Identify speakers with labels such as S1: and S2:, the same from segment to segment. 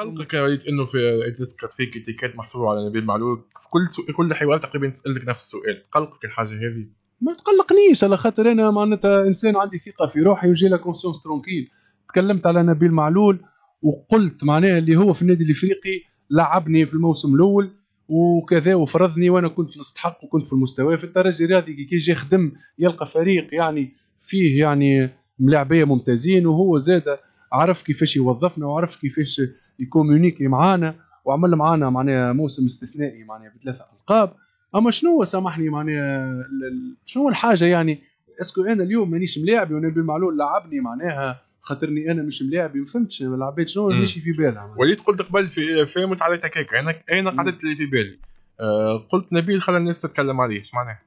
S1: قلقك يا انه في تذكرت فيك اتيكيت محصور على نبيل معلول في كل سو... كل حوار تقريبا نسالك نفس السؤال تقلقك الحاجه هذه
S2: ما تقلقنيش على خاطر انا معناتها انسان عندي ثقه في روحي وجي لا كونسيونس ترونكيل تكلمت على نبيل معلول وقلت معناها اللي هو في النادي الافريقي لعبني في الموسم الاول وكذا وفرضني وانا كنت نستحق وكنت في المستوى في الترجي الرياضي كي يجي يخدم يلقى فريق يعني فيه يعني ملاعبيه ممتازين وهو زاد عرف كيفاش يوظفنا وعرف كيفاش يكومونيكي معانا وعمل معانا معناها موسم استثنائي معناها بثلاثه القاب اما شنو سامحني معناها شنو الحاجه يعني اسكو انا اليوم مانيش ملاعبي ونبي معلول لعبني معناها خاطرني انا مش ملاعبي ما فهمتش العباد شنو ماشي في بالها
S1: وليد قلت قبل في فهمت على هكاك انا انا قعدت اللي في بالي آه قلت نبيل خلى الناس تتكلم عليه ايش معناها؟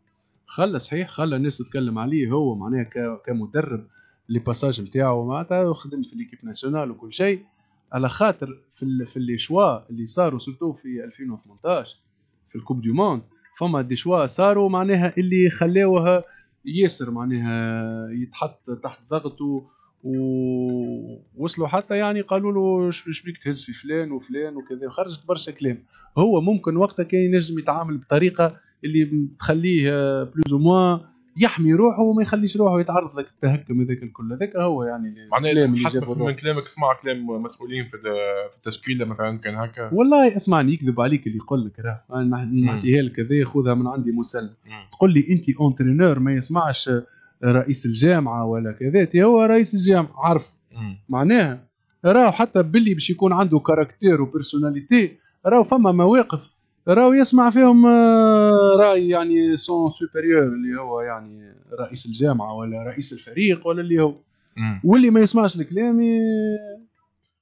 S1: خلى صحيح خلى الناس تتكلم عليه هو معناها كمدرب
S2: لي باساج نتاعو معناتها وخدم في ليكيب ناسيونال وكل شيء على خاطر في ال في لي شوا اللي صاروا سورتو في 2018 في الكوب دو موند فما دي شوا صاروا معناها اللي خلاوها ياسر معناها يتحط تحت ضغط ووصلوا حتى يعني قالوا له شبيك تهز في فلان وفلان وكذا خرجت برشا كلام هو ممكن وقتها كان ينجم يتعامل بطريقه اللي تخليه بلوز او موا يحمي روحه وما يخليش روحه يتعرض لك التهكم هذاك الكل
S1: هذاك هو يعني معناه حسب من كلامك اسمع كلام مسؤولين في في التشكيله مثلا كان هكا
S2: والله اسمعني يكذب عليك اللي يقول لك راه نعطيها لك هذا خذها من عندي مسلم تقول لي انت اونترينور ما يسمعش رئيس الجامعه ولا كذا هو رئيس الجامعه عارف معناها راه حتى باللي باش يكون عنده كاركتير وبيرسوناليتي راه فما مواقف راهو يسمع فيهم آه، راي يعني سون سوبيريور اللي هو يعني رئيس الجامعه ولا رئيس الفريق ولا اللي هو واللي ما يسمعش لكلامي